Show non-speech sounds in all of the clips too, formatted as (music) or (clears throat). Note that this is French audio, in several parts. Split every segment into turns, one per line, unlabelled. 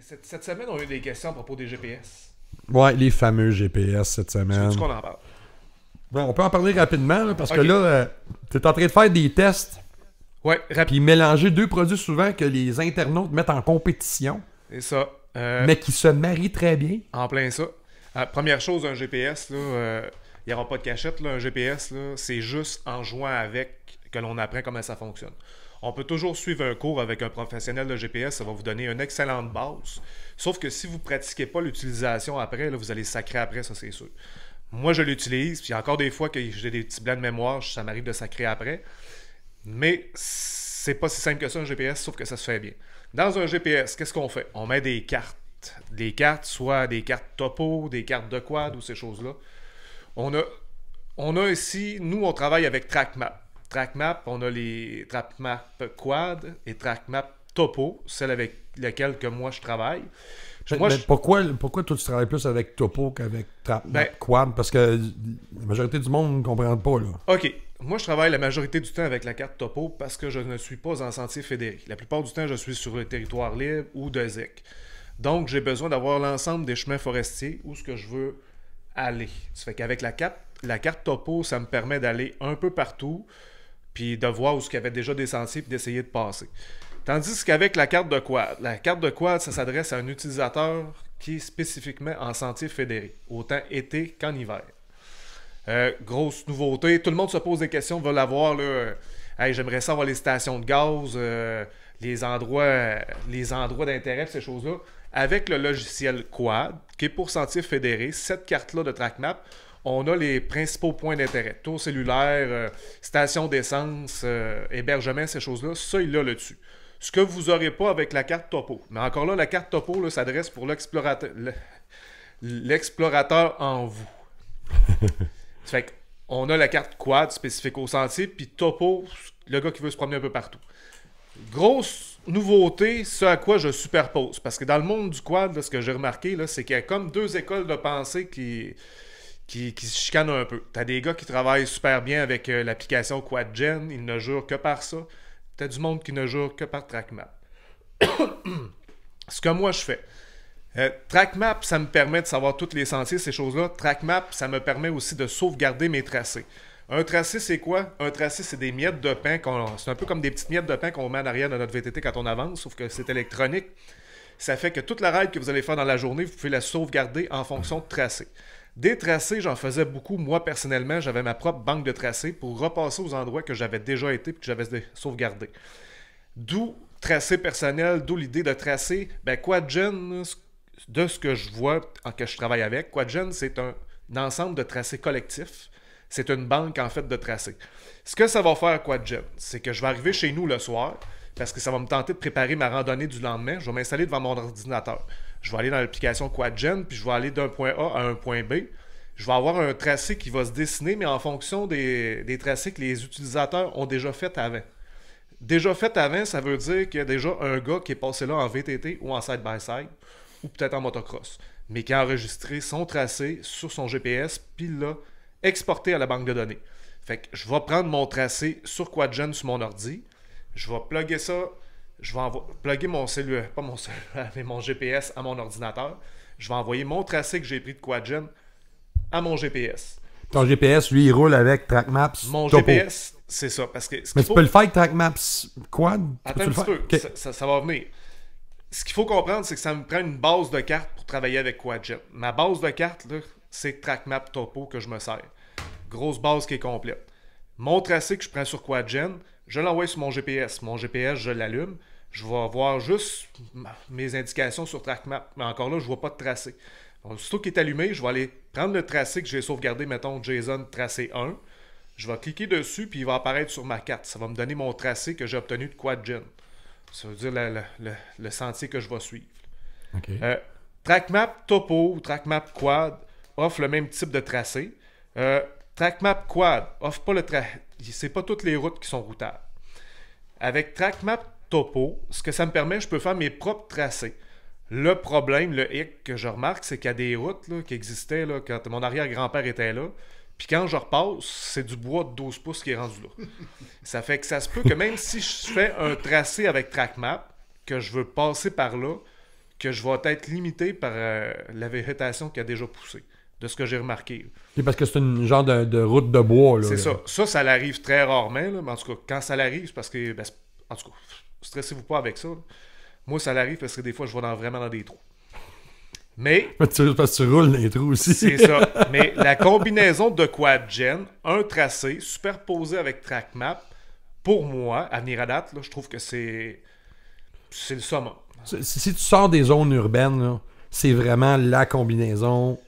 Cette, semaine, on a eu des questions à propos des GPS.
Ouais, les fameux GPS cette semaine. C'est qu'on en parle. Ben, on peut en parler rapidement parce que là, euh, tu es en train de faire des tests. Ouais, Puis mélanger deux produits souvent que les internautes mettent en compétition. C'est ça. Euh, mais qui se marient très bien.
En plein ça. Ah, première chose, un GPS, euh, il n'y aura pas de cachette. un GPS, c'est juste en jouant avec que l'on apprend comment ça fonctionne. On peut toujours suivre un cours avec un professionnel de GPS, ça va vous donner une excellente base. Sauf que si vous ne pratiquez pas l'utilisation après, vous allez sacrer après, ça c'est sûr. Moi, je l'utilise, puis encore des fois que j'ai des petits blancs de mémoire, ça m'arrive de sacrer après. Mais c'est pas si simple que ça un GPS, sauf que ça se fait bien. Dans un GPS, qu'est-ce qu'on fait? On met des cartes. Des cartes, soit des cartes topo, des cartes de quad ou ces choses-là. On a, on a ici, nous, on travaille avec TrackMap. TrackMap, on a les TrackMap Quad et TrackMap Topo, celle avec laquelle que moi je travaille.
pourquoi, pourquoi toi tu travailles plus avec Topo qu'avec TrackMap ben, Quad? Parce que la majorité du monde ne comprend pas. Là.
OK. Moi, je travaille la majorité du temps avec la carte topo parce que je ne suis pas en sentier fédéré. La plupart du temps, je suis sur le territoire libre ou de ZEC. Donc, j'ai besoin d'avoir l'ensemble des chemins forestiers où ce que je veux aller. Ça fait qu'avec la carte, la carte topo, ça me permet d'aller un peu partout, puis de voir où il y avait déjà des sentiers, puis d'essayer de passer. Tandis qu'avec la carte de quad, la carte de quad, ça s'adresse à un utilisateur qui est spécifiquement en sentier fédéré, autant été qu'en hiver. Euh, grosse nouveauté, tout le monde se pose des questions, veut l'avoir, là. Euh, hey, j'aimerais savoir les stations de gaz, euh, les endroits, les endroits d'intérêt, ces choses-là. Avec le logiciel Quad, qui est pour sentier fédéré, cette carte-là de TrackMap, on a les principaux points d'intérêt. Tour cellulaire, euh, station d'essence, euh, hébergement, ces choses-là, ça, il a le dessus. Ce que vous n'aurez pas avec la carte topo. Mais encore là, la carte topo s'adresse pour l'explorateur en vous. (laughs) fait on a la carte quad spécifique au sentier, puis topo, le gars qui veut se promener un peu partout. Grosse nouveauté, ce à quoi je superpose. Parce que dans le monde du quad, ce que j'ai remarqué, c'est qu'il y a comme deux écoles de pensée qui, qui, se chicanent un peu. Tu as des gars qui travaillent super bien avec euh, l'application QuadGen, ils ne jurent que par ça. as du monde qui ne jure que par TrackMap. (coughs) ce que moi je fais. Euh, TrackMap, ça me permet de savoir toutes les sentiers, ces choses-là. TrackMap, ça me permet aussi de sauvegarder mes tracés. Un tracé, c'est quoi? Un tracé, c'est des miettes de pain. C'est un peu comme des petites miettes de pain qu'on met en arrière de notre VTT quand on avance, sauf que c'est électronique. Ça fait que toute la ride que vous allez faire dans la journée, vous pouvez la sauvegarder en fonction de tracé. Des tracés, j'en faisais beaucoup. Moi, personnellement, j'avais ma propre banque de tracés pour repasser aux endroits que j'avais déjà été et que j'avais sauvegardé. D'où tracé personnel, d'où l'idée de tracer. Ben, Quadgen, de ce que je vois, en que je travaille avec, Quadgen, c'est un ensemble de tracés collectifs c'est une banque, en fait, de tracés. Ce que ça va faire, QuadGen, c'est que je vais arriver chez nous le soir, parce que ça va me tenter de préparer ma randonnée du lendemain. Je vais m'installer devant mon ordinateur. Je vais aller dans l'application QuadGen, puis je vais aller d'un point A à un point B. Je vais avoir un tracé qui va se dessiner, mais en fonction des, tracés que les utilisateurs ont déjà fait avant. Déjà fait avant, ça veut dire qu'il y a déjà un gars qui est passé là en VTT ou en side by -side, ou peut-être en motocross, mais qui a enregistré son tracé sur son GPS, puis là, exporter à la banque de données. Fait que je vais prendre mon tracé sur QuadGen sur mon ordi, je vais plugger ça, je vais plugger mon cellulaire, pas mon cellulaire, (laughs) mais mon GPS à mon ordinateur. Je vais envoyer mon tracé que j'ai pris de QuadGen à mon GPS.
Ton GPS, lui, il roule avec TrackMaps. Mon GPS,
c'est ça. Parce que Mais tu peux le faire
avec TrackMaps Quad? Attends un petit peu,
ça, va venir. Ce qu'il faut comprendre, c'est que ça me prend une base de carte pour travailler avec QuadGen. Ma base de carte là, c'est TrackMap Topo que je me sers. Grosse base qui est complète. Mon tracé que je prends sur QuadGen, je l'envoie sur mon GPS. Mon GPS, je l'allume. Je vais avoir juste mes indications sur TrackMap. Mais encore là, je ne vois pas de tracé. surtout qu'il est allumé, je vais aller prendre le tracé que j'ai sauvegardé, mettons JSON tracé 1. Je vais cliquer dessus, puis il va apparaître sur ma carte. Ça va me donner mon tracé que j'ai obtenu de QuadGen. Ça veut dire le, sentier que je vais suivre. Euh, TrackMap Topo ou TrackMap Quad, offre le même type de tracé. Euh, TrackMap Quad offre pas le tracé. C'est pas toutes les routes qui sont routables. Avec TrackMap Topo, ce que ça me permet, je peux faire mes propres tracés. Le problème, le hic que je remarque, c'est qu'il y a des routes qui existaient là, quand mon arrière-grand-père était là. Puis quand je repasse, c'est du bois de 12 pouces qui est rendu là. (laughs) ça fait que ça se peut que même si je fais un tracé avec TrackMap, que je veux passer par là, que je vais être limité par euh, la végétation qui a déjà poussé de ce que j'ai remarqué.
Et parce que c'est un genre de, route de bois. C'est ça.
Ça, ça l'arrive très rarement. Là, mais en tout cas, quand ça l'arrive, c'est parce que. Ben, en tout cas, stressez-vous pas avec ça. Moi, ça l'arrive parce que des fois, je vais vraiment dans des trous. Mais.
(laughs) Parce que tu roules dans les trous aussi. C'est ça. (laughs) Mais
la combinaison de QuadGen, un tracé superposé avec TrackMap, pour moi, à venir à date, là, je trouve que c'est. C'est le sommet.
si tu sors des zones urbaines, c'est vraiment la combinaison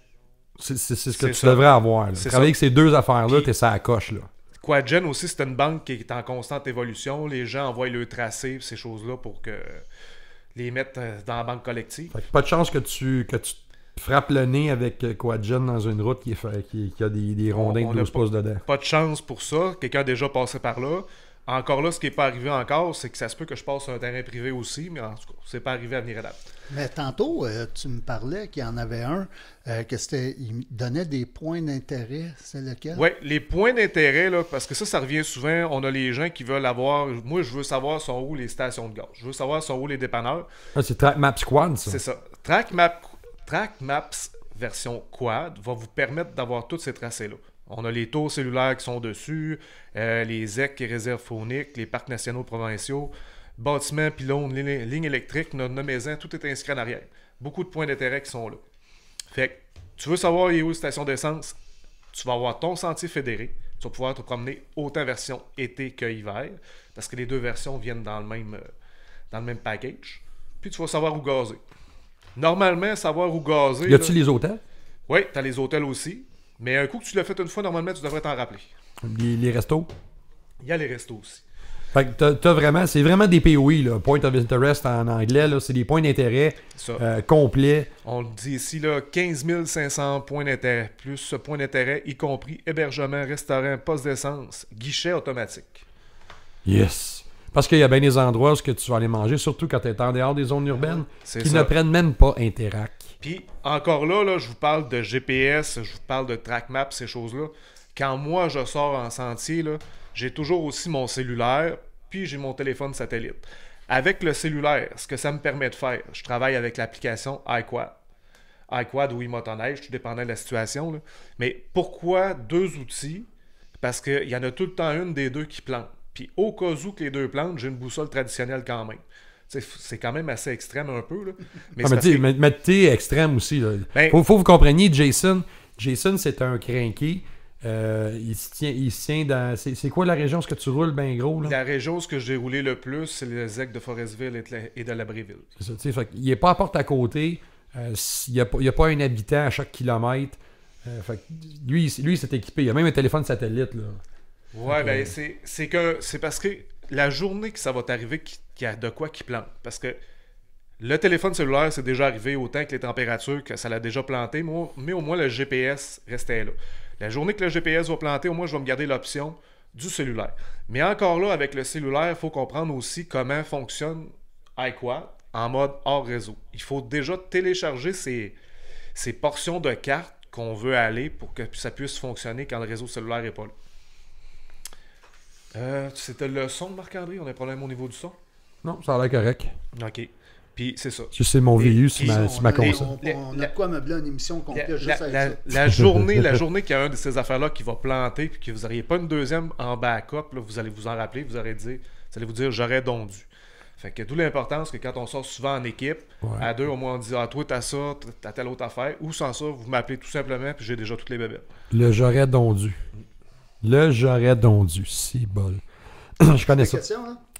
c'est ce que tu devrais avoir. Travailler avec ces deux affaires-là, t'es ça à coche. Là.
Quadgen aussi, c'est une banque qui est en constante évolution. Les gens envoient le tracé, ces choses-là, pour que les mettre euh, dans la banque collective.
pas de chance que tu, que tu le nez avec euh, Quadgen dans une route qui, qui, a des, des rondins de 12 pouces dedans.
Pas de chance pour ça. Quelqu'un a déjà passé par là. Encore là, ce qui n'est pas arrivé encore, c'est que ça se peut que je passe sur un terrain privé aussi, mais en tout cas, c'est pas arrivé à venir à
Mais tantôt, euh, tu me parlais qu'il y en avait un, euh, que il donnait des points d'intérêt, c'est lequel?
Oui, les points d'intérêt, là, parce que ça, ça revient souvent, on a les gens qui veulent avoir, moi, je veux savoir sur où les stations de gaz, je veux savoir sur où les dépanneurs.
Ah, c'est TrackMaps Quad, ça? C'est
ça. Track TrackMaps version Quad va vous permettre d'avoir tous ces tracés-là. On a les taux cellulaires qui sont dessus, euh, les EC, les réserves phoniques, les parcs nationaux provinciaux, bâtiments, pylônes, lignes électriques, nos maisons, tout est inscrit en arrière. Beaucoup de points d'intérêt qui sont là. Fait que, tu veux savoir où est station d'essence, tu vas avoir ton sentier fédéré. Tu vas pouvoir te promener autant version été que parce que les deux versions viennent dans le même, euh, dans le même package. Puis tu vas savoir où gazer. Normalement, savoir où gazer. Y a-t-il les hôtels? Oui, tu as les hôtels aussi. Mais un coup que tu l'as fait une fois, normalement, tu devrais t'en rappeler.
Les, restos
Il y a les restos aussi.
Fait que t'as, vraiment, c'est vraiment des POI, Point of Interest en anglais, c'est des points d'intérêt euh, complets. On le
dit ici, 15 500 points d'intérêt, plus ce point d'intérêt, y compris hébergement, restaurant, poste d'essence, guichet automatique.
Yes. Parce qu'il y a bien des endroits où tu vas aller manger, surtout quand tu es en dehors des zones urbaines, qui ne prennent même pas Interact.
Puis encore là, là, je vous parle de GPS, je vous parle de track map, ces choses-là. Quand moi, je sors en sentier, j'ai toujours aussi mon cellulaire, puis j'ai mon téléphone satellite. Avec le cellulaire, ce que ça me permet de faire, je travaille avec l'application iQuad. iQuad ou iMotoneige, tout dépendait de la situation. Mais pourquoi deux outils? Parce qu'il y en a tout le temps une des deux qui plante. Puis au cas où que les deux plantent, j'ai une boussole traditionnelle quand même. C'est quand même assez extrême un peu. Là. Mais
extrême aussi. Il ben faut, que vous compreniez, Jason, Jason c'est un crinqué. Euh, il se tient, il tient dans. C'est quoi la région ce que tu roules ben gros? La région
ce que j'ai roulé le plus, c'est les ZEC de Forestville et de, la, Bréville.
il n'est pas à porte à côté. il euh, n'y a, pas un habitant à chaque kilomètre. Euh, lui, lui, il s'est équipé. Il a même un téléphone satellite. Là.
Ouais, ben, c'est que c'est parce que la journée que ça va t'arriver, qu'il y a de quoi qui plante. Parce que le téléphone cellulaire, c'est déjà arrivé autant que les températures, que ça l'a déjà planté, mais au moins le GPS restait là. La journée que le GPS va planter, au moins je vais me garder l'option du cellulaire. Mais encore là, avec le cellulaire, il faut comprendre aussi comment fonctionne iQuad en mode hors réseau. Il faut déjà télécharger ces, portions de cartes qu'on veut aller pour que ça puisse fonctionner quand le réseau cellulaire n'est pas là. Euh, c'était le son de Marc-André, on a un problème au niveau du son.
Non, ça a l'air correct.
OK. Puis c'est ça. C'est mon VU, c'est ma, ma, on, a la, quoi meubler une émission complète juste la, (laughs) journée, la journée qu'il y a un de ces affaires-là qui va planter puis que vous n'auriez pas une deuxième en backup, là, vous allez vous en rappeler, vous allez, dire, vous allez vous dire j'aurais donc dû. Fait que d'où l'importance que quand on sort souvent en équipe, à deux, au moins on dit Ah, toi, t'as ça, t'as telle autre affaire, ou sans ça, vous m'appelez tout simplement, puis j'ai déjà toutes les bébés. Le
j'aurais dondu ». Le j'aurais dondu », si bol. (clears throat) Hein? je connais ça.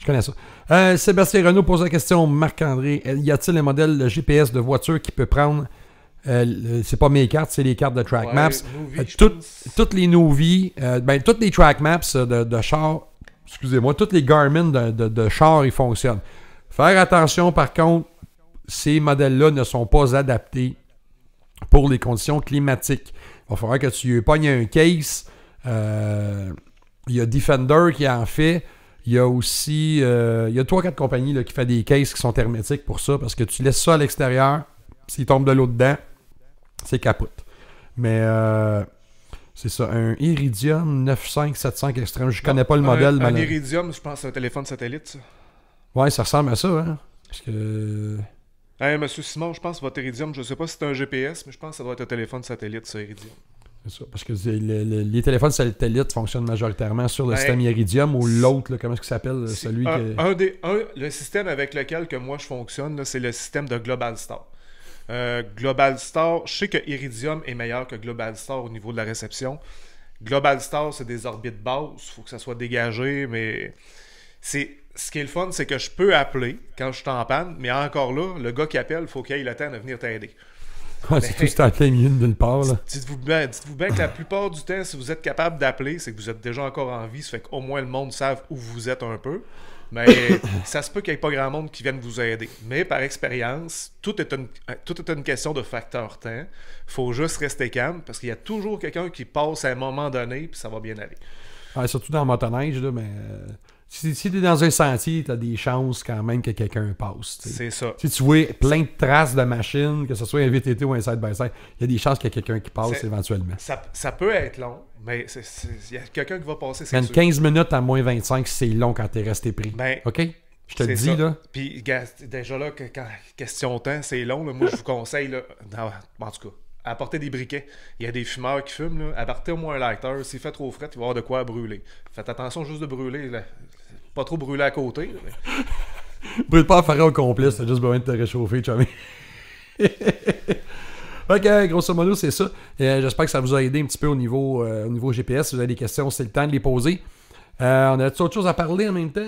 Je connais ça. Sébastien Renault pose la question, Marc-André, euh, y a-t-il un modèle de GPS de voiture qui peut prendre euh, c'est pas mes cartes, c'est les cartes de TrackMaps. maps. Euh, toutes les Novi, euh, ben, toutes les track maps de, char, excusez-moi, toutes les Garmin de, char, ils fonctionnent. Faire attention, par contre, ces modèles-là ne sont pas adaptés pour les conditions climatiques. Il va falloir que tu pognes un case il y a Defender qui en fait. Il y a aussi. Euh, il y a trois, quatre compagnies qui font des cases qui sont hermétiques pour ça parce que tu laisses ça à l'extérieur. S'il tombe de l'eau dedans, c'est capote. Mais euh, c'est ça, un Iridium 9575 Extrême. Je ne connais pas le modèle. Un,
Iridium, je pense, c'est un téléphone satellite, ça.
Ouais, ça ressemble à ça, hein.
Parce monsieur Simon, je pense que votre Iridium, je sais pas si c'est un GPS, mais je pense que ça doit être un téléphone satellite, ça, Iridium.
Parce que les téléphones satellites fonctionnent majoritairement sur le système Iridium ou l'autre, comment est-ce que ça s'appelle celui un,
des, Le système avec lequel que moi je fonctionne, c'est le système de Global Star. Euh, Global je sais que Iridium est meilleur que Global au niveau de la réception. Global c'est des orbites basses, faut que ça soit dégagé, mais c'est ce qui est le fun, c'est que je peux appeler quand je suis en panne, mais encore là, le gars qui appelle, faut qu'il ait le temps de venir t'aider c'est tout c'est en plein minutes part. Dites-vous bien, que la plupart du temps, si vous êtes capable d'appeler, c'est que vous êtes déjà encore en vie. Ça fait qu'au moins le monde savent où vous êtes un peu. Mais (laughs) ça se peut qu'il n'y ait pas grand monde qui vienne vous aider. Mais par expérience, tout, est une, euh, tout est une question de facteur temps. faut juste rester calme parce qu'il y a toujours quelqu'un qui passe à un moment donné puis ça va bien aller.
surtout dans le motoneige, là, mais euh, si, t'es dans un sentier, t'as des chances quand même que quelqu'un passe. C'est ça. Si tu vois plein de traces de machines, que ce soit un VTT ou un side-by-side, il y a des chances qu'il y ait quelqu'un qui passe éventuellement.
Ça, peut être long, mais il y a quelqu'un qui va passer, c'est sûr. 15
minutes à moins 25, c'est long quand t'es resté pris. Ben, OK? Je te le dis, là.
Puis, déjà là, quand, question temps, c'est long. Moi, je vous conseille, en tout cas, apportez des briquets. Il y a des fumeurs qui fument. Là. Apportez au moins un lighter. S'il fait trop frais, il va avoir de quoi brûler. Faites attention juste de brûler. Pas trop brûler à côté.
(laughs) Brûle pas à faire au complet. C'est juste besoin de te réchauffer, chummy. Ok, (laughs) euh, grosso modo, c'est ça. Euh, j'espère que ça vous a aidé un petit peu au niveau, euh, niveau GPS. Si vous avez des questions, c'est le temps de les poser. on a-tu autre chose à parler en même temps?